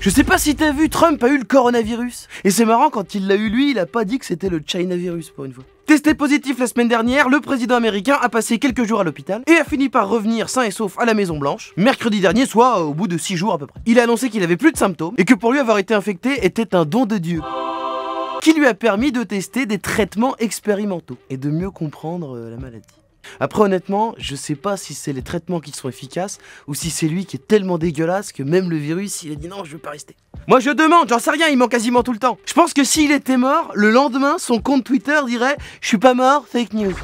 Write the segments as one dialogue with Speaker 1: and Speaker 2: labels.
Speaker 1: Je sais pas si t'as vu, Trump a eu le coronavirus. Et c'est marrant, quand il l'a eu lui, il a pas dit que c'était le China virus pour une fois. Testé positif la semaine dernière, le président américain a passé quelques jours à l'hôpital et a fini par revenir sain et sauf à la Maison Blanche, mercredi dernier, soit au bout de 6 jours à peu près. Il a annoncé qu'il avait plus de symptômes et que pour lui avoir été infecté était un don de Dieu qui lui a permis de tester des traitements expérimentaux et de mieux comprendre euh, la maladie. Après honnêtement, je sais pas si c'est les traitements qui sont efficaces ou si c'est lui qui est tellement dégueulasse que même le virus il a dit non je veux pas rester. Moi je demande, j'en sais rien, il ment quasiment tout le temps. Je pense que s'il était mort, le lendemain son compte Twitter dirait je suis pas mort, fake news.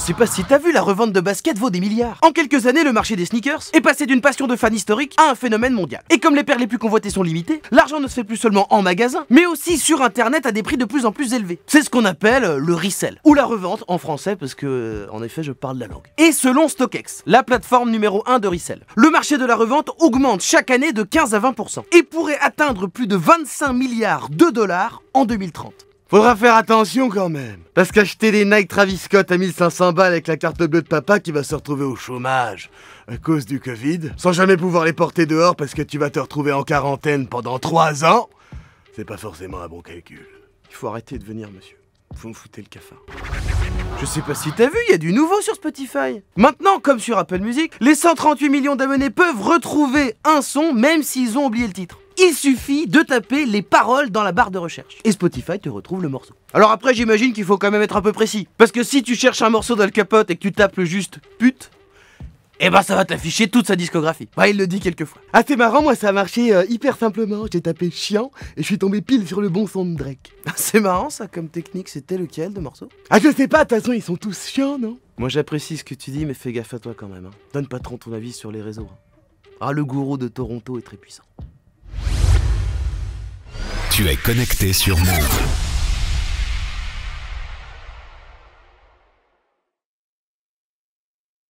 Speaker 1: Je sais pas si t'as vu, la revente de baskets vaut des milliards. En quelques années, le marché des sneakers est passé d'une passion de fan historique à un phénomène mondial. Et comme les paires les plus convoitées sont limitées, l'argent ne se fait plus seulement en magasin, mais aussi sur internet à des prix de plus en plus élevés. C'est ce qu'on appelle euh, le resell, ou la revente en français parce que, euh, en effet, je parle la langue. Et selon StockX, la plateforme numéro 1 de resell, le marché de la revente augmente chaque année de 15 à 20% et pourrait atteindre plus de 25 milliards de dollars en 2030.
Speaker 2: Faudra faire attention quand même. Parce qu'acheter des Nike Travis Scott à 1500 balles avec la carte bleue de papa qui va se retrouver au chômage à cause du Covid, sans jamais pouvoir les porter dehors parce que tu vas te retrouver en quarantaine pendant 3 ans, c'est pas forcément un bon calcul. Il faut arrêter de venir, monsieur. Vous me foutez le cafard. Je sais pas si
Speaker 1: t'as vu, il y a du nouveau sur Spotify. Maintenant, comme sur Apple Music, les 138 millions d'abonnés peuvent retrouver un son même s'ils ont oublié le titre il suffit de taper les paroles dans la barre de recherche. Et Spotify te retrouve le morceau. Alors après, j'imagine qu'il faut quand même être un peu précis. Parce que si tu cherches un morceau le Capote et que tu tapes juste pute, eh ben ça va t'afficher toute sa discographie. Bah il le dit quelquefois. Ah c'est marrant, moi ça a marché euh, hyper simplement. J'ai tapé chien et je suis tombé pile sur le bon son de Drake. Ah, c'est marrant ça comme technique, c'était lequel de morceau Ah je sais pas, de toute façon ils sont tous chiants, non Moi j'apprécie ce que tu dis mais fais gaffe à toi quand même. Hein. Donne pas trop ton avis sur les réseaux. Hein. Ah le gourou de Toronto est très puissant.
Speaker 2: Tu es connecté sur Move.